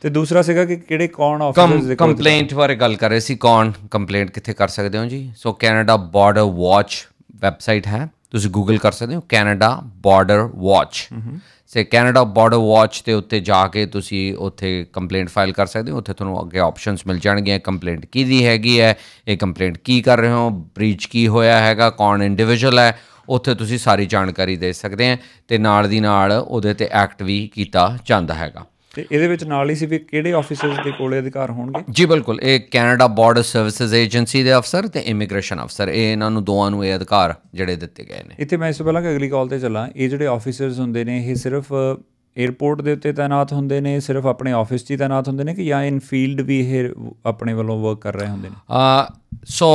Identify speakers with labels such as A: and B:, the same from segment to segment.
A: ਤੇ ਦੂਸਰਾ ਸੀਗਾ ਕਿ ਕਿਹੜੇ ਕੌਣ ਆਫਿਸਰਸ ਦੇ ਕੰਪਲੇਂਟ
B: ਬਾਰੇ ਗੱਲ ਕਰ ਰਹੇ ਸੀ ਕੌਣ ਕੰਪਲੇਂਟ ਕਿੱਥੇ ਕਰ ਸਕਦੇ ਹੋ ਜੀ so Canada border watch website ਹੈ ਤੁਸੀਂ ਗੂਗਲ ਕਰ ਸਕਦੇ ਹੋ ਕੈਨੇਡਾ ਬਾਰਡਰ ਵਾਚ ਸੇ ਕੈਨੇਡਾ ਬਾਰਡਰ ਵਾਚ ਤੇ ਉੱਤੇ ਜਾ ਕੇ ਤੁਸੀਂ ਉੱਥੇ ਕੰਪਲੇਂਟ ਫਾਈਲ ਕਰ ਸਕਦੇ ਹੋ ਉੱਥੇ ਤੁਹਾਨੂੰ ਅੱਗੇ ਆਪਸ਼ਨਸ ਮਿਲ ਜਾਣਗੀਆਂ ਕੰਪਲੇਂਟ ਕੀ ਦੀ ਹੈਗੀ ਹੈ ਇਹ ਕੰਪਲੇਂਟ ਕੀ ਕਰ ਰਹੇ ਹੋ ਬ੍ਰੀਚ ਕੀ ਹੋਇਆ ਹੈਗਾ ਕੌਣ ਇੰਡੀਵਿਜੂਅਲ ਹੈ ਉੱਥੇ ਤੁਸੀਂ ਸਾਰੀ ਜਾਣਕਾਰੀ ਦੇ ਸਕਦੇ ਹੋ ਤੇ ਨਾਲ ਦੀ ਨਾਲ ਉਹਦੇ ਤੇ ਐਕਟ ਵੀ ਕੀਤਾ ਜਾਂਦਾ ਹੈਗਾ
A: ਤੇ ਇਹਦੇ ਵਿੱਚ ਨਾਲ ਹੀ ਸੀ ਵੀ ਕਿਹੜੇ ਆਫੀਸਰਸ ਦੇ ਕੋਲੇ ਅਧਿਕਾਰ ਹੋਣਗੇ
B: ਜੀ ਬਿਲਕੁਲ ਇਹ ਕੈਨੇਡਾ ਬਾਰਡਰ ਸਰਵਿਸਿਜ਼ ਏਜੰਸੀ ਦੇ ਅਫਸਰ ਤੇ ਇਮੀਗ੍ਰੇਸ਼ਨ ਅਫਸਰ ਇਹ ਇਹਨਾਂ ਨੂੰ ਦੋਵਾਂ ਨੂੰ ਇਹ ਅਧਿਕਾਰ ਜਿਹੜੇ ਦਿੱਤੇ ਗਏ
A: ਨੇ ਇੱਥੇ ਮੈਂ ਇਸ ਤੋਂ ਪਹਿਲਾਂ ਅਗਲੀ ਕਾਲ ਤੇ ਚੱਲਾਂ ਇਹ ਜਿਹੜੇ ਆਫੀਸਰਸ ਹੁੰਦੇ ਨੇ ਇਹ ਸਿਰਫ 에어ਪੋਰਟ ਦੇ ਉੱਤੇ ਤਾਇਨਾਤ ਹੁੰਦੇ ਨੇ ਸਿਰਫ ਆਪਣੇ ਆਫਿਸ 'ਚ ਹੀ ਤਾਇਨਾਤ ਹੁੰਦੇ ਨੇ ਕਿ ਜਾਂ ਇਨ ਫੀਲਡ ਵੀ ਇਹ ਆਪਣੇ ਵੱਲੋਂ ਵਰਕ ਕਰ ਰਹੇ ਹੁੰਦੇ ਨੇ ਆ ਸੋ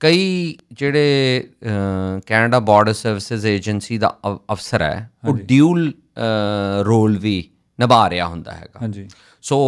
B: ਕਈ ਜਿਹੜੇ ਕੈਨੇਡਾ ਬਾਰਡਰ ਸਰਵਿਸਿਜ਼ ਏਜੰਸੀ ਦਾ ਅਫਸਰ ਹੈ ਉਹ ਡਿਊਲ ਰੋਲ ਵੀ ਨਿਭਾ ਰਿਹਾ ਹੁੰਦਾ ਹੈਗਾ ਹਾਂਜੀ ਸੋ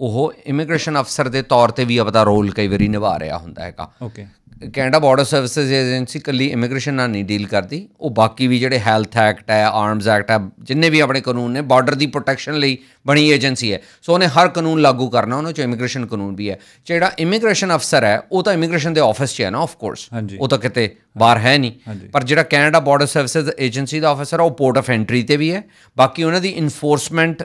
B: ਉਹ ਇਮੀਗ੍ਰੇਸ਼ਨ ਅਫਸਰ ਦੇ ਤੌਰ ਤੇ ਵੀ ਆਪਦਾ ਰੋਲ ਕਈ ਵਾਰੀ ਨਿਭਾ ਰਿਹਾ ਹੁੰਦਾ ਹੈਗਾ okay Canada border services agency ਕੱਲੀ ਇਮੀਗ੍ਰੇਸ਼ਨ ਨਾਲ ਨਹੀਂ ਡੀਲ ਕਰਦੀ ਉਹ ਬਾਕੀ ਵੀ ਜਿਹੜੇ ਹੈਲਥ ਐਕਟ ਹੈ ਆਰਮਸ ਐਕਟ ਹੈ ਜਿੰਨੇ ਵੀ ਆਪਣੇ ਕਾਨੂੰਨ ਨੇ ਬਾਰਡਰ ਦੀ ਪ੍ਰੋਟੈਕਸ਼ਨ ਲਈ ਬਣੀ ਏਜੰਸੀ ਹੈ ਸੋ ਉਹਨੇ ਹਰ ਕਾਨੂੰਨ ਲਾਗੂ ਕਰਨਾ ਉਹਨਾਂ ਚ ਇਮੀਗ੍ਰੇਸ਼ਨ ਕਾਨੂੰਨ ਵੀ ਹੈ ਜਿਹੜਾ ਇਮੀਗ੍ਰੇਸ਼ਨ ਅਫਸਰ ਹੈ ਉਹ ਤਾਂ ਇਮੀਗ੍ਰੇਸ਼ਨ ਦੇ ਆਫਿਸ 'ਚ ਹੈ ਨਾ ਆਫ ਕੋਰਸ ਉਹ ਤਾਂ ਕਿਤੇ ਬਾਹਰ ਹੈ ਨਹੀਂ ਪਰ ਜਿਹੜਾ ਕੈਨੇਡਾ ਬਾਰਡਰ ਸਰਵਿਸਿਜ਼ ਏਜੰਸੀ ਦਾ ਅਫਸਰ ਹੈ ਉਹ ਪੋਰਟ ਆਫ ਐਂਟਰੀ ਤੇ ਵੀ ਹੈ ਬਾਕੀ ਉਹਨਾਂ ਦੀ ਇਨਫੋਰਸਮੈਂਟ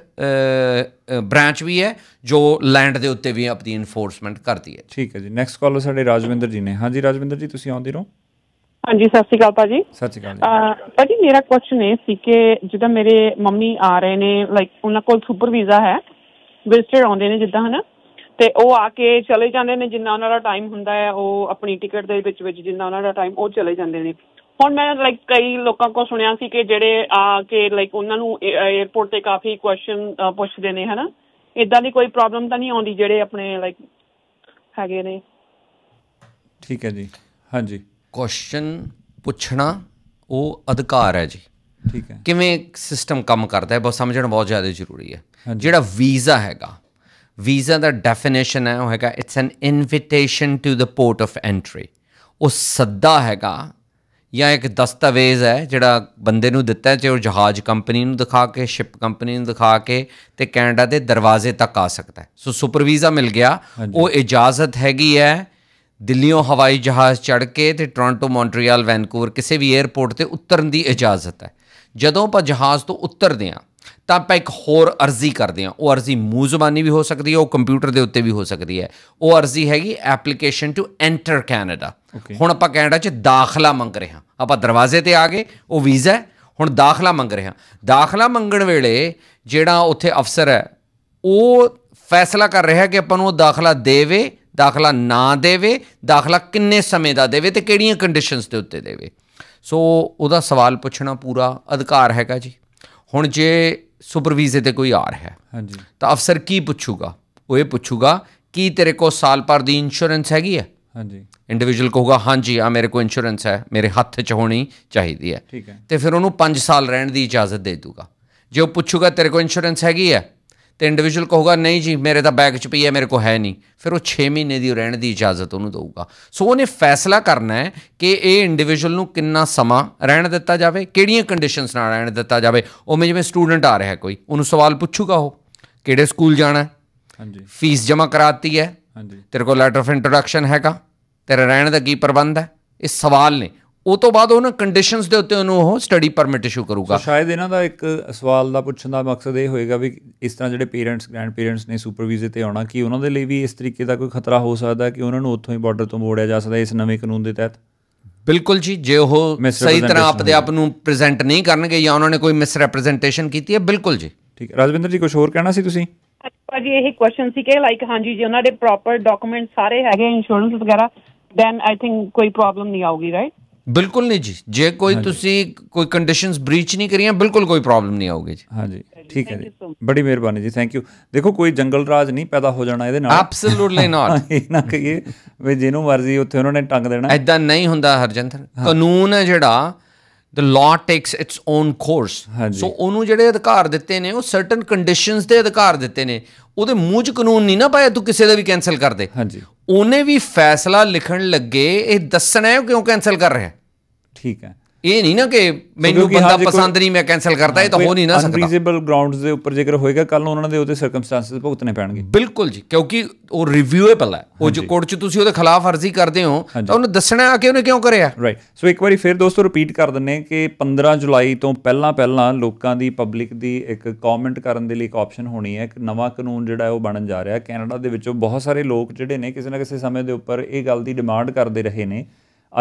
B: ਬ੍ਰਾਂਚ ਵੀ ਹੈ ਜੋ ਉਹ
A: ਲੈਂਡ ਦੇ ਉੱਤੇ ਵੀ ਆਪਣੀ ਇਨਫੋਰਸਮੈਂਟ ਕਰਦੀ ਹੈ ਠੀਕ ਹੈ ਜੀ ਨੈਕਸਟ ਕਾਲਰ ਸਾਡੇ ਰਾਜਵਿੰਦਰ ਜੀ ਨੇ ਹਾਂਜੀ ਰਾਜਵਿੰਦਰ ਜੀ ਤੁਸੀਂ ਆਉਂਦੇ ਰਹੋ ਹਾਂਜੀ ਸਤਿ ਸ਼੍ਰੀ ਅਕਾਲ ਭਾਜੀ ਸਤਿ ਸ਼੍ਰੀ
B: ਅਕਾਲ ਭਾਜੀ ਮੇਰਾ ਕੁਐਸਚਨ ਇਹ ਸੀ ਕਿ ਜਿੱਦਾਂ ਮੇਰੇ ਮੰਮੀ ਆ ਰਹੇ ਨੇ ਲਾਈਕ ਉਹਨਾਂ ਕੋਲ ਸੁਪਰ ਵੀਜ਼ਾ ਹੈ ਵਿਜ਼ਟਰ ਆਉਂਦੇ ਨੇ ਜਿੱਦਾਂ ਹਨਾ ਤੇ ਉਹ ਆ ਕੇ ਚਲੇ ਜਾਂਦੇ ਨੇ ਜਿੰਨਾ ਉਹਨਾਂ ਦਾ ਟਾਈਮ ਹੁੰਦਾ ਹੈ ਉਹ ਆਪਣੀ ਟਿਕਟ ਦੇ ਵਿੱਚ ਵਿੱਚ ਜਿੰਨਾ ਉਹਨਾਂ ਦਾ ਟਾਈਮ ਉਹ ਚਲੇ ਜਾਂਦੇ ਨੇ ਹੁਣ ਮੈਂ ਲਾਈਕ ਕਈ ਲੋਕਾਂ ਕੋ ਸੁਣਿਆ ਸੀ ਕਿ ਜਿਹੜੇ ਆ ਕੇ ਲਾਈਕ ਉਹਨਾਂ ਨੂੰ 에어ਪੋਰਟ ਤੇ ਕਾਫੀ ਕੁਐਸਚਨ ਪੁੱਛਦੇ ਨੇ ਹਨਾ ਇਦਾਂ ਦੀ ਕੋਈ ਪ੍ਰੋਬਲਮ ਤਾਂ ਨਹੀਂ ਆਉਂਦੀ ਜਿਹੜੇ ਆਪਣੇ ਲਾਈਕ ਹੈਗੇ ਨੇ ਠੀਕ ਹੈ ਜੀ ਹਾਂਜੀ ਕੁਐਸਚਨ ਪੁੱਛਣਾ ਉਹ ਅਧਿਕਾਰ ਹੈ ਜੀ ਠੀਕ ਹੈ ਕਿਵੇਂ ਸਿਸਟਮ ਕੰਮ ਕਰਦਾ ਹੈ ਬਹੁਤ ਸਮਝਣਾ ਬਹੁਤ ਜ਼ਿਆਦਾ ਜ਼ਰੂਰੀ ਹੈ ਜਿਹੜਾ ਵੀਜ਼ਾ ਹੈਗਾ ਵੀਜ਼ਾ ਦਾ ਡੈਫੀਨੇਸ਼ਨ ਹੈ ਉਹ ਹੈਗਾ it's an invitation to the port of entry ਉਹ ਸੱਦਾ ਹੈਗਾ ਜਾਂ ਇੱਕ ਦਸਤਾਵੇਜ਼ ਹੈ ਜਿਹੜਾ ਬੰਦੇ ਨੂੰ ਦਿੱਤਾ ਹੈ ਚਾਹੇ ਉਹ ਜਹਾਜ਼ ਕੰਪਨੀ ਨੂੰ ਦਿਖਾ ਕੇ ਸ਼ਿਪ ਕੰਪਨੀ ਨੂੰ ਦਿਖਾ ਕੇ ਤੇ ਕੈਨੇਡਾ ਦੇ ਦਰਵਾਜ਼ੇ ਤੱਕ ਆ ਸਕਦਾ ਹੈ ਸੋ ਸੁਪਰ ਵੀਜ਼ਾ ਮਿਲ ਗਿਆ ਉਹ ਇਜਾਜ਼ਤ ਹੈਗੀ ਹੈ ਦਿੱਲੀੋਂ ਹਵਾਈ ਜਹਾਜ਼ ਚੜ ਕੇ ਤੇ ਟੋਰਾਂਟੋ ਮੌਂਟਰੀਅਲ ਵੈਨਕੂਵਰ ਕਿਸੇ ਵੀ 에ਅਰਪੋਰਟ ਤੇ ਉਤਰਨ ਦੀ ਇਜਾਜ਼ਤ ਹੈ ਜਦੋਂ ਆਪਾਂ ਜਹਾਜ਼ ਤੋਂ ਉਤਰਦੇ ਆ ਤਾਂ ਆਪਾਂ ਇੱਕ ਹੋਰ ਅਰਜ਼ੀ ਕਰਦੇ ਆ ਉਹ ਅਰਜ਼ੀ ਮੂ ਜ਼ਬਾਨੀ ਵੀ ਹੋ ਸਕਦੀ ਹੈ ਉਹ ਕੰਪਿਊਟਰ ਦੇ ਉੱਤੇ ਵੀ ਹੋ ਸਕਦੀ ਹੈ ਉਹ ਅਰਜ਼ੀ ਹੈਗੀ ਐਪਲੀਕੇਸ਼ਨ ਟੂ ਐਂਟਰ ਕੈਨੇਡਾ ਹੁਣ ਆਪਾਂ ਕੈਨੇਡਾ 'ਚ ਦਾਖਲਾ ਮੰਗ ਰਹੇ ਹਾਂ ਆਪਾਂ ਦਰਵਾਜ਼ੇ ਤੇ ਆ ਗਏ ਉਹ ਵੀਜ਼ਾ ਹੁਣ ਦਾਖਲਾ ਮੰਗ ਰਹੇ ਹਾਂ ਦਾਖਲਾ ਮੰਗਣ ਵੇਲੇ ਜਿਹੜਾ ਉੱਥੇ ਅਫਸਰ ਹੈ ਉਹ ਫੈਸਲਾ ਕਰ ਰਿਹਾ ਹੈ ਕਿ ਆਪਾਂ ਨੂੰ ਉਹ ਦਾਖਲਾ ਦੇਵੇ ਦਾਖਲਾ ਨਾ ਦੇਵੇ ਦਾਖਲਾ ਕਿੰਨੇ ਸਮੇਂ ਦਾ ਦੇਵੇ ਤੇ ਕਿਹੜੀਆਂ ਕੰਡੀਸ਼ਨਸ ਦੇ ਉੱਤੇ ਦੇਵੇ ਸੋ ਉਹਦਾ ਸਵਾਲ ਪੁੱਛਣਾ ਪੂਰਾ ਅਧਿਕਾਰ ਹੈਗਾ ਜੀ ਹੁਣ ਜੇ ਸੁਪਰਵਾਈਜ਼ਰ ਤੇ ਕੋਈ ਆ ਰਿਹਾ ਹੈ ਹਾਂਜੀ ਤਾਂ ਅਫਸਰ ਕੀ ਪੁੱਛੂਗਾ ਉਹ ਇਹ ਪੁੱਛੂਗਾ ਕੀ ਤੇਰੇ ਕੋਲ ਸਾਲ ਪਰ ਦੀ ਇੰਸ਼ੋਰੈਂਸ ਹੈਗੀ ਹੈ ਹਾਂਜੀ ਇੰਡੀਵਿਜੂਅਲ ਕਹੂਗਾ ਹਾਂਜੀ ਆ ਮੇਰੇ ਕੋਲ ਇੰਸ਼ੋਰੈਂਸ ਹੈ ਮੇਰੇ ਹੱਥ 'ਚ ਹੋਣੀ ਚਾਹੀਦੀ ਹੈ ਤੇ ਫਿਰ ਉਹਨੂੰ 5 ਸਾਲ ਰਹਿਣ ਦੀ ਇਜਾਜ਼ਤ ਦੇ ਦੂਗਾ ਜੇ ਉਹ ਪੁੱਛੂਗਾ ਤੇਰੇ ਕੋਲ ਇੰਸ਼ੋਰੈਂਸ ਹੈਗੀ ਹੈ ਤੇ ਇੰਡੀਵਿਜੂਅਲ ਕਹੂਗਾ ਨਹੀਂ ਜੀ ਮੇਰੇ ਤਾਂ ਬੈਗ 'ਚ ਪਈ ਹੈ ਮੇਰੇ ਕੋ ਹੈ ਨਹੀਂ ਫਿਰ ਉਹ 6 ਮਹੀਨੇ ਦੀ ਰਹਿਣ ਦੀ ਇਜਾਜ਼ਤ ਉਹਨੂੰ ਦਊਗਾ ਸੋ ਉਹਨੇ ਫੈਸਲਾ ਕਰਨਾ ਹੈ ਕਿ ਇਹ ਇੰਡੀਵਿਜੂਅਲ ਨੂੰ ਕਿੰਨਾ ਸਮਾਂ ਰਹਿਣ ਦਿੱਤਾ ਜਾਵੇ ਕਿਹੜੀਆਂ ਕੰਡੀਸ਼ਨਸ ਨਾਲ ਰਹਿਣ ਦਿੱਤਾ ਜਾਵੇ ਉਵੇਂ ਜਿਵੇਂ ਸਟੂਡੈਂਟ ਆ ਰਿਹਾ ਕੋਈ ਉਹਨੂੰ ਸਵਾਲ ਪੁੱਛੂਗਾ ਉਹ ਕਿਹੜੇ ਸਕੂਲ ਜਾਣਾ ਹਾਂਜੀ ਫੀਸ ਜਮ੍ਹਾਂ ਕਰਾਤੀ ਹੈ ਹਾਂਜੀ ਤੇਰੇ ਕੋ ਲੈਟਰ ਆਫ ਇੰਟਰੋਡਕਸ਼ਨ ਹੈਗਾ ਤੇਰੇ ਰਹਿਣ ਦਾ ਕੀ ਪ੍ਰਬੰਧ ਹੈ ਇਹ ਸਵਾਲ ਨੇ ਉਹ ਤੋਂ ਬਾਅਦ ਉਹਨਾਂ ਕੰਡੀਸ਼ਨਸ ਦੇ ਉੱਤੇ ਉਹਨੂੰ ਉਹ ਸਟੱਡੀ ਪਰਮਿਟ ਇਸ਼ੂ ਕਰੂਗਾ
A: ਸ਼ਾਇਦ ਇਹਨਾਂ ਦਾ ਇੱਕ ਸਵਾਲ ਦਾ ਪੁੱਛਣ ਦਾ ਮਕਸਦ ਇਹ ਹੋਏਗਾ ਵੀ ਇਸ ਤਰ੍ਹਾਂ ਜਿਹੜੇ ਪੇਰੈਂਟਸ ਗ੍ਰੈਂਡ ਪੇਰੈਂਟਸ ਨੇ ਸੁਪਰਵਾਈਜ਼ਰ ਤੇ ਆਉਣਾ ਕਿ ਉਹਨਾਂ ਦੇ ਲਈ ਵੀ ਇਸ ਤਰੀਕੇ ਦਾ ਕੋਈ ਖਤਰਾ ਹੋ ਸਕਦਾ ਕਿ ਉਹਨਾਂ ਨੂੰ ਉੱਥੋਂ ਹੀ ਬਾਰਡਰ ਤੋਂ ਮੋੜਿਆ ਜਾ ਸਕਦਾ ਇਸ ਨਵੇਂ ਕਾਨੂੰਨ ਦੇ ਤਹਿਤ ਬਿਲਕੁਲ ਜੀ ਜੇ ਉਹ ਸਹੀ ਤਰ੍ਹਾਂ ਆਪਦੇ
B: ਆਪ ਨੂੰ ਪ੍ਰੈਜ਼ੈਂਟ ਨਹੀਂ ਕਰਨਗੇ ਜਾਂ ਉਹਨਾਂ ਨੇ ਕੋਈ ਮਿਸ
A: ਰਿਪਰੈਜ਼ੈਂਟੇਸ਼ਨ ਕੀਤੀ ਹੈ ਬਿਲਕੁਲ ਜੀ ਠੀਕ ਹੈ ਰਾਜਵਿੰਦਰ ਜੀ ਕੁਝ ਹੋਰ ਕਹਿਣਾ ਸੀ ਤੁਸੀਂ
B: ਭਾਜੀ ਇਹ ਕੁਐਸਚਨ ਸੀ ਕਿ ਲਾਈਕ ਹਾਂਜੀ ਜੇ ਉਹਨਾਂ ਦੇ ਪ੍ਰੋਪਰ ਡਾਕੂਮੈਂਟ ਸਾਰੇ ਹੈਗੇ ਇੰਸ਼ੋਰੈਂਸ ਵਗੈਰਾ ਦੈਨ ਆਈ ਥਿੰਕ ਕੋਈ ਪ੍ਰੋਬਲਮ ਨਹੀਂ ਆਊਗੀ ਰਾਈਟ
A: ਬਿਲਕੁਲ ਨਹੀਂ ਜੀ ਜੇ ਕੋਈ ਤੁਸੀਂ ਕੋਈ ਕੰਡੀਸ਼ਨਸ ਬ੍ਰੀਚ ਨਹੀਂ ਕਰੀਆਂ ਬਿਲਕੁਲ ਕੋਈ ਪ੍ਰੋਬਲਮ ਨਹੀਂ ਆਊਗੀ ਜੀ ਹਾਂ ਜੀ ਠੀਕ ਹੈ ਜੀ ਬੜੀ ਮਿਹਰਬਾਨੀ ਜੀ ਥੈਂਕ ਯੂ ਦੇਖੋ ਕੋਈ ਜੰਗਲ ਰਾਜ ਨਹੀਂ ਪੈਦਾ ਹੋ ਜਾਣਾ ਇਹਦੇ ਨਾਲ ਐਬਸੋਲੂਟਲੀ ਨਾਟ ਇਹ ਨਾ ਕਹੀਏ ਵੀ ਜਿਹਨੂੰ ਮਰਜ਼ੀ ਉੱਥੇ ਉਹਨਾਂ ਨੇ ਟੰਗ ਦੇਣਾ ਐਦਾਂ ਨਹੀਂ ਹੁੰਦਾ ਹਰਜੰਦਰ ਕਾਨੂੰਨ ਹੈ ਜਿਹੜਾ the law takes its own course
B: so ਉਹਨੂੰ ਜਿਹੜੇ ਅਧਿਕਾਰ ਦਿੱਤੇ ਨੇ ਉਹ ਸਰਟਨ ਕੰਡੀਸ਼ਨਸ ਦੇ ਅਧਿਕਾਰ ਦਿੱਤੇ ਨੇ ਉਹਦੇ ਮੂੰਹ 'ਚ ਕਾਨੂੰਨ ਨਹੀਂ ਨਾ ਪਾਇਆ ਤੂੰ ਕਿਸੇ ਦਾ ਵੀ ਕੈਨਸਲ ਕਰ ਦੇ ਹਾਂਜੀ ਉਹਨੇ ਵੀ ਫੈਸਲਾ ਲਿਖਣ ਲੱਗੇ ਇਹ ਦੱਸਣਾ ਹੈ ਕਿਉਂ ਕੈਨਸਲ ਕਰ ਰਿਹਾ
A: ਠੀਕ ਹੈ ਇਹ ਨਹੀਂ ਨਾ ਕਿ
B: ਮੈਨੂੰ ਬੰਦਾ ਪਸੰਦ ਨਹੀਂ ਮੈਂ ਕੈਨਸਲ ਕਰਦਾ ਇਹ ਤਾਂ ਹੋ ਨਹੀਂ ਨਾ ਸਕਦਾ ਅਨਰੀਜ਼ਨੇਬਲ
A: ਗਰਾਊਂਡਸ ਦੇ ਉੱਪਰ ਜੇਕਰ ਹੋਏਗਾ ਕੱਲ ਉਹਨਾਂ ਦੇ ਉਹਦੇ ਸਰਕਮਸਟੈਂਸਸ ਭੁਗਤਨੇ ਪੈਣਗੇ ਬਿਲਕੁਲ ਜੀ ਕਿਉਂਕਿ ਉਹ ਰਿਵਿਊਏਬਲ ਹੈ ਉਹ ਜੋ ਕੋਰਟ 'ਚ ਤੁਸੀਂ ਉਹਦੇ ਖਿਲਾਫ ਅਰਜ਼ੀ ਕਰਦੇ ਹੋ ਤਾਂ ਉਹਨੂੰ ਦੱਸਣਾ ਆ ਕਿ ਉਹਨੇ ਕਿਉਂ ਕਰਿਆ ਰਾਈਟ ਸੋ ਇੱਕ ਵਾਰੀ ਫਿਰ ਦੋਸਤੋ ਰਿਪੀਟ ਕਰ ਦਿੰਨੇ ਕਿ 15 ਜੁਲਾਈ ਤੋਂ ਪਹਿਲਾਂ ਪਹਿਲਾਂ ਲੋਕਾਂ ਦੀ ਪਬਲਿਕ ਦੀ ਇੱਕ ਕਮੈਂਟ ਕਰਨ ਦੇ ਲਈ ਇੱਕ ਆਪਸ਼ਨ ਹੋਣੀ ਹੈ ਇੱਕ ਨਵਾਂ ਕਾਨੂੰਨ ਜਿਹੜਾ ਹੈ ਉਹ ਬਣਨ ਜਾ ਰਿਹਾ ਕੈਨੇਡਾ ਦੇ ਵਿੱਚੋਂ ਬਹੁਤ ਸਾਰੇ ਲੋਕ ਜਿਹੜੇ ਨੇ ਕਿਸੇ ਨਾ ਕਿਸੇ ਸਮੇਂ ਦੇ ਉੱਪਰ ਇਹ ਗੱਲ ਦੀ ਡਿਮਾਂਡ ਕਰਦੇ ਰਹੇ ਨੇ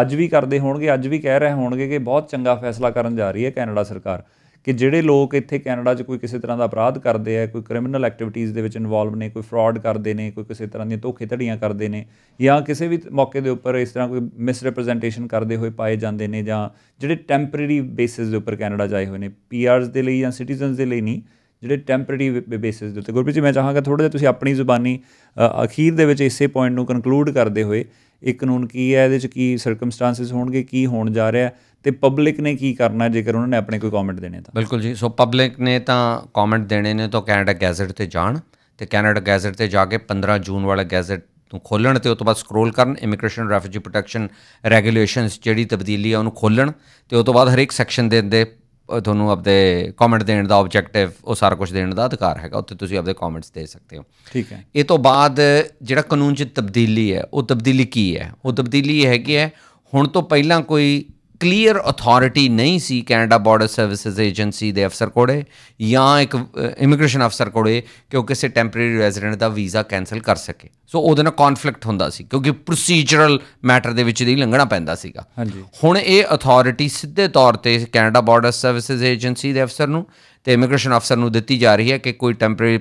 A: ਅੱਜ ਵੀ ਕਰਦੇ ਹੋਣਗੇ ਅੱਜ ਵੀ ਕਹਿ ਰਹੇ ਹੋਣਗੇ ਕਿ ਬਹੁਤ ਚੰਗਾ ਫੈਸਲਾ ਕਰਨ ਜਾ ਰਹੀ ਹੈ ਕੈਨੇਡਾ ਸਰਕਾਰ ਕਿ ਜਿਹੜੇ ਲੋਕ ਇੱਥੇ ਕੈਨੇਡਾ 'ਚ ਕੋਈ ਕਿਸੇ ਤਰ੍ਹਾਂ ਦਾ ਅਪਰਾਧ ਕਰਦੇ ਆ ਕੋਈ ਕ੍ਰਿਮੀਨਲ ਐਕਟੀਵਿਟੀਜ਼ ਦੇ ਵਿੱਚ ਇਨਵੋਲਵ ਨੇ ਕੋਈ ਫਰਾਡ ਕਰਦੇ ਨੇ ਕੋਈ ਕਿਸੇ ਤਰ੍ਹਾਂ ਦੀਆਂ ਧੋਖੇਧੜੀਆਂ ਕਰਦੇ ਨੇ ਜਾਂ ਕਿਸੇ ਵੀ ਮੌਕੇ ਦੇ ਉੱਪਰ ਇਸ ਤਰ੍ਹਾਂ ਕੋਈ ਮਿਸਰੈਪਰੈਜ਼ੈਂਟੇਸ਼ਨ ਕਰਦੇ ਹੋਏ ਪਾਏ ਜਾਂਦੇ ਨੇ ਜਾਂ ਜਿਹੜੇ ਟੈਂਪਰੇਰੀ ਬੇਸਿਸ ਦੇ ਉੱਪਰ ਕੈਨੇਡਾ ਜਾਏ ਹੋਏ ਨੇ ਪੀਆਰਸ ਦੇ ਲਈ ਜਾਂ ਸਿਟੀਜ਼ਨਸ ਦੇ ਲਈ ਨਹੀਂ ਜਿਹੜੇ ਟੈਂਪਰੇਰੀ ਬੇਸਿਸ ਦੇ ਉੱਤੇ ਗੁਰਪ੍ਰੀਤ ਜੀ ਮੈਂ ਚਾਹਾਂਗਾ ਥੋੜਾ ਜਿਹਾ ਤੁਸੀਂ ਆਪਣੀ ਜ਼ੁਬਾਨੀ ਅਖੀਰ ਦੇ ਵਿੱਚ ਇਸੇ ਪੁਆਇੰਟ ਨੂੰ ਕਨਕਲੂਡ ਕਰਦੇ ਹੋਏ ਇਹ ਕਾਨੂੰਨ ਕੀ ਹੈ ਇਹਦੇ ਚ ਕੀ ਸਰਕਮਸਟੈਂਸਸ ਹੋਣਗੇ ਕੀ ਹੋਣ ਜਾ ਰਿਹਾ ਤੇ ਪਬਲਿਕ ਨੇ ਕੀ ਕਰਨਾ ਜੇਕਰ ਉਹਨਾਂ ਨੇ ਆਪਣੇ ਕੋਈ ਕਮੈਂਟ ਦੇਣੇ
B: ਤਾਂ ਬਿਲਕੁਲ ਜੀ ਸੋ ਪਬਲਿਕ ਨੇ ਤਾਂ ਕਮੈਂਟ ਦੇਣੇ ਨੇ ਤਾਂ ਕੈਨੇਡਾ ਗੈਜ਼ਟ ਤੇ ਜਾਣ ਤੇ ਕੈਨੇਡਾ ਗੈਜ਼ਟ ਤੇ ਜਾ ਕੇ 15 ਜੂਨ ਵਾਲਾ ਗੈਜ਼ਟ ਨੂੰ ਖੋਲਣ ਤੇ ਉਸ ਤੋਂ ਬਾਅਦ ਸਕਰੋਲ ਕਰਨ ਇਮੀਗ੍ਰੇਸ਼ਨ ਰੈਫਿਜੀ ਪ੍ਰੋਟੈਕਸ਼ਨ ਰੈਗੂਲੇਸ਼ਨਸ ਜਿਹੜੀ ਤਬਦੀਲੀ ਆ ਉਹਨੂੰ ਖੋਲਣ ਤੇ ਉਸ ਤੋਂ ਬਾਅਦ ਹਰ ਇੱਕ ਸੈਕਸ਼ਨ ਦੇ ਅੰਦਰ ਤੁਹਾਨੂੰ ਆਪਦੇ ਕਮੈਂਟ ਦੇਣ ਦਾ ਆਬਜੈਕਟਿਵ ਉਹ ਸਾਰਾ ਕੁਝ ਦੇਣ ਦਾ ਅਧਿਕਾਰ ਹੈਗਾ ਉੱਥੇ ਤੁਸੀਂ ਆਪਦੇ ਕਮੈਂਟਸ ਦੇ ਸਕਦੇ ਹੋ ਠੀਕ ਹੈ ਇਹ ਤੋਂ ਬਾਅਦ ਜਿਹੜਾ ਕਾਨੂੰਨ 'ਚ ਤਬਦੀਲੀ ਹੈ ਉਹ ਤਬਦੀਲੀ ਕੀ ਹੈ ਉਹ ਤਬਦੀਲੀ ਹੈਗੀ ਹੈ ਹੁਣ ਤੋਂ ਪਹਿਲਾਂ ਕੋਈ ਕਲੀਅਰ ਅਥਾਰਟੀ ਨਹੀਂ ਸੀ ਕੈਨੇਡਾ ਬਾਰਡਰ ਸਰਵਿਸਿਜ਼ ਏਜੰਸੀ ਦੇ ਅਫਸਰ ਕੋਲੇ ਜਾਂ ਇੱਕ ਇਮੀਗ੍ਰੇਸ਼ਨ ਅਫਸਰ ਕੋਲੇ ਕਿ ਉਹ ਕਿਸੇ ਟੈਂਪਰੇਰੀ ਰੈਜ਼ੀਡੈਂਟ ਦਾ ਵੀਜ਼ਾ ਕੈਨਸਲ ਕਰ ਸਕੇ ਸੋ ਉਹਦੇ ਨਾਲ ਕਨਫਲਿਕਟ ਹੁੰਦਾ ਸੀ ਕਿਉਂਕਿ ਪ੍ਰੋਸੀਜਰਲ ਮੈਟਰ ਦੇ ਵਿੱਚ ਦੀ ਲੰਘਣਾ ਪੈਂਦਾ ਸੀਗਾ ਹੁਣ ਇਹ ਅਥਾਰਟੀ ਸਿੱਧੇ ਤੌਰ ਤੇ ਕੈਨੇਡਾ ਬਾਰਡਰ ਸਰਵਿਸਿਜ਼ ਏਜੰਸੀ ਦੇ ਅਫਸਰ ਨੂੰ ਤੇ ਇਮੀਗ੍ਰੇਸ਼ਨ ਅਫਸਰ ਨੂੰ ਦਿੱਤੀ ਜਾ ਰਹੀ ਹੈ ਕਿ ਕੋਈ ਟੈਂਪਰੇਰੀ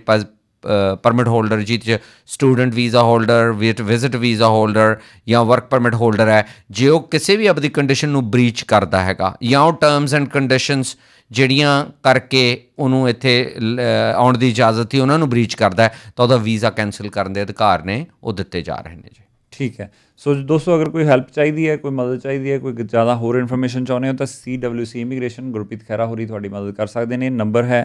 B: ਪਰਮਿਟ ਹੋਲਡਰ ਜਿਹਦੇ ਚ student visa holder visit visa holder ਜਾਂ ਵਰਕ ਪਰਮਿਟ ਹੋਲਡਰ ਹੈ ਜੇ ਉਹ ਕਿਸੇ ਵੀ ਆਪਦੀ ਕੰਡੀਸ਼ਨ ਨੂੰ ਬ੍ਰੀਚ ਕਰਦਾ ਹੈਗਾ ਜਾਂ ਉਹ ਟਰਮਸ ਐਂਡ ਕੰਡੀਸ਼ਨਸ ਜਿਹੜੀਆਂ ਕਰਕੇ ਉਹਨੂੰ ਇੱਥੇ ਆਉਣ ਦੀ ਇਜਾਜ਼ਤ ਹੀ ਉਹਨਾਂ ਨੂੰ ਬ੍ਰੀਚ ਕਰਦਾ ਤਾਂ ਉਹਦਾ ਵੀਜ਼ਾ ਕੈਨਸਲ
A: ਕਰਨ ਦੇ ਅਧਿਕਾਰ ਨੇ ਉਹ ਦਿੱਤੇ ਜਾ ਰਹੇ ਨੇ ਜੀ ਠੀਕ ਹੈ ਸੋ ਦੋਸਤੋ ਅਗਰ ਕੋਈ ਹੈਲਪ ਚਾਹੀਦੀ ਹੈ ਕੋਈ ਮਦਦ ਚਾਹੀਦੀ ਹੈ ਕੋਈ ਜ਼ਿਆਦਾ ਹੋਰ ਇਨਫੋਰਮੇਸ਼ਨ ਚਾਹੁੰਦੇ ਹੋ ਤਾਂ CWC ਇਮੀਗ੍ਰੇਸ਼ਨ ਗੁਰਪ੍ਰੀਤ ਖੈਰਾ ਹੋਰੀ ਤੁਹਾਡੀ ਮਦਦ ਕਰ ਸਕਦੇ ਨੇ ਨੰਬਰ ਹੈ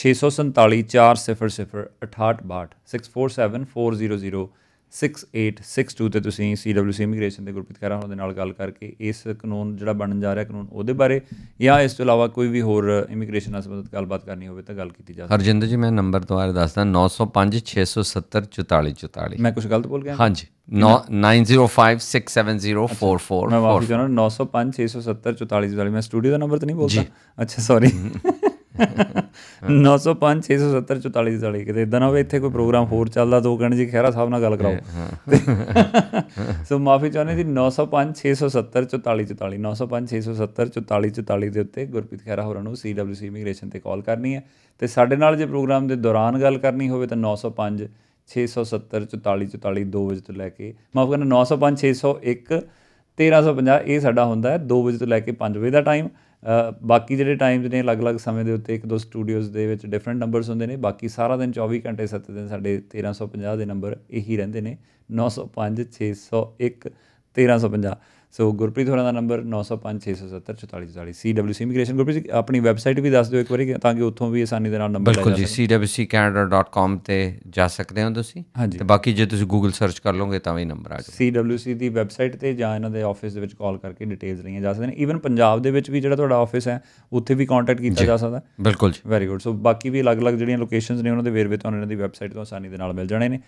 A: 6474006862 ਤੇ ਤੁਸੀਂ CWC ਇਮੀਗ੍ਰੇਸ਼ਨ ਦੇ ਗੁਰਪ੍ਰੀਤ ਖਹਿਰਾ ਹੋਣ ਦੇ ਨਾਲ ਗੱਲ ਕਰਕੇ ਇਸ ਕਾਨੂੰਨ ਜਿਹੜਾ ਬਣਨ ਜਾ ਰਿਹਾ ਕਾਨੂੰਨ ਉਹਦੇ ਬਾਰੇ ਜਾਂ ਇਸ ਤੋਂ ਇਲਾਵਾ ਕੋਈ ਵੀ ਹੋਰ ਇਮੀਗ੍ਰੇਸ਼ਨ ਨਾਲ ਸੰਬੰਧਿਤ ਗੱਲਬਾਤ ਕਰਨੀ ਹੋਵੇ ਤਾਂ ਗੱਲ ਕੀਤੀ ਜਾ ਸਕਦੀ ਹੈ ਹਰਜਿੰਦਰ
B: ਜੀ ਮੈਂ ਨੰਬਰ ਦੁਬਾਰਾ ਦੱਸਦਾ 9056704444 ਮੈਂ ਕੁਝ ਗਲਤ ਬੋਲ ਗਿਆ ਹਾਂਜੀ 9056704444 ਮੈਂ ਵਾਪਸ
A: ਜਾਣਾ 9056704444 ਮੈਂ ਸਟੂਡੀਓ ਦਾ ਨੰਬਰ ਤਾਂ ਨਹੀਂ ਬੋਲਦਾ ਅੱਛਾ ਸੌਰੀ 90567044 ਕਿਤੇ ਇਦਾਂ ਹੋਵੇ ਇੱਥੇ ਕੋਈ ਪ੍ਰੋਗਰਾਮ ਹੋਰ ਚੱਲਦਾ ਦੋ ਗਣ ਜੀ ਖੈਰਾ ਸਾਹਿਬ ਨਾਲ ਗੱਲ ਕਰਾਓ ਸੋ ਮਾਫੀ ਚਾਹੁੰਦੇ ਜੀ 9056704444 9056704444 ਦੇ ਉੱਤੇ ਗੁਰਪ੍ਰੀਤ ਖੈਰਾ ਹੋਰਾਂ ਨੂੰ CWC ਇਮੀਗ੍ਰੇਸ਼ਨ ਤੇ ਕਾਲ ਕਰਨੀ ਹੈ ਤੇ ਸਾਡੇ ਨਾਲ ਜੇ ਪ੍ਰੋਗਰਾਮ ਦੇ ਦੌਰਾਨ ਗੱਲ ਕਰਨੀ ਹੋਵੇ ਤਾਂ 905 670 44 44 2 ਵਜੇ ਤੋਂ ਲੈ ਕੇ ਮਾਫ ਕਰਨਾ 905 601 1350 ਇਹ ਸਾਡਾ ਹੁੰਦਾ ਹੈ 2 ਵਜੇ ਤੋਂ ਲੈ ਕੇ 5 ਵਜੇ ਦਾ ਟਾਈਮ ਬਾਕੀ ਜਿਹੜੇ ਟਾਈਮਸ ਨੇ ਅਲੱਗ-ਅਲੱਗ ਸਮੇਂ ਦੇ ਉੱਤੇ ਇੱਕ ਦੋ ਸਟੂਡੀਓਜ਼ ਦੇ ਵਿੱਚ ਡਿਫਰੈਂਟ ਨੰਬਰਸ ਹੁੰਦੇ ਨੇ ਬਾਕੀ ਸਾਰਾ ਦਿਨ 24 ਘੰਟੇ 7 ਦਿਨ ਸਾਡੇ 1350 ਦੇ ਨੰਬਰ ਇਹੀ ਰਹਿੰਦੇ ਨੇ 905 601 1350 ਸੋ ਗੁਰਪ੍ਰੀਤ ਹੋਰਾਂ ਦਾ ਨੰਬਰ 9056704444 CWC ਇਮੀਗ੍ਰੇਸ਼ਨ ਗੁਰਪ੍ਰੀਤ ਆਪਣੀ ਵੈਬਸਾਈਟ ਵੀ ਦੱਸ ਦਿਓ ਇੱਕ ਵਾਰੀ ਤਾਂ ਕਿ ਉੱਥੋਂ ਵੀ ਆਸਾਨੀ ਦੇ ਨਾਲ ਨੰਬਰ ਲੈ ਜਾ ਸਕੋ
B: ਬਿਲਕੁਲ ਜੀ cwccanada.com ਤੇ ਜਾ ਸਕਦੇ ਹੋ ਤੁਸੀਂ ਤੇ ਬਾਕੀ ਜੇ ਤੁਸੀਂ Google ਸਰਚ ਕਰ ਲਓਗੇ ਤਾਂ ਵੀ ਨੰਬਰ ਆ
A: ਜਾਊਗਾ CWC ਦੀ ਵੈਬਸਾਈਟ ਤੇ ਜਾਂ ਇਹਨਾਂ ਦੇ ਆਫਿਸ ਦੇ ਵਿੱਚ ਕਾਲ ਕਰਕੇ ਡਿਟੇਲਸ ਲਈਆਂ ਜਾ ਸਕਦੇ ਨੇ ਈਵਨ ਪੰਜਾਬ ਦੇ ਵਿੱਚ ਵੀ ਜਿਹੜਾ ਤੁਹਾਡਾ ਆਫਿਸ ਹੈ ਉੱਥੇ ਵੀ ਕੰਟੈਕਟ ਕੀਤਾ ਜਾ ਸਕਦਾ ਬਿਲਕੁਲ ਜੀ ਵੈਰੀ ਗੁੱਡ ਸੋ ਬਾਕੀ ਵੀ ਅਲੱਗ-ਅਲੱਗ ਜਿਹੜੀਆਂ ਲੋਕੇਸ਼ਨਸ ਨੇ ਉਹਨਾਂ ਦੇ ਵੇਰਵੇ ਤੁਹਾਨੂੰ ਇਹਨਾਂ ਦੀ ਵੈਬਸਾਈਟ ਤੋਂ ਆਸਾਨੀ ਦੇ ਨਾਲ ਮਿਲ ਜਾਣੇ ਨੇ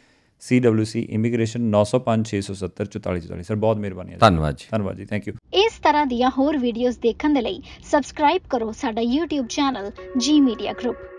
A: CWC ਇਮੀਗ੍ਰੇਸ਼ਨ 9056704444 ਸਰ ਬਹੁਤ ਮਿਹਰਬਾਨੀ ਹੈ ਧੰਨਵਾਦ ਜੀ ਧੰਨਵਾਦ ਜੀ ਥੈਂਕ ਯੂ ਇਸ ਤਰ੍ਹਾਂ ਦੀਆਂ ਹੋਰ ਵੀਡੀਓਜ਼ ਦੇਖਣ ਦੇ ਲਈ ਸਬਸਕ੍ਰਾਈਬ ਕਰੋ ਸਾਡਾ YouTube channel G Media Group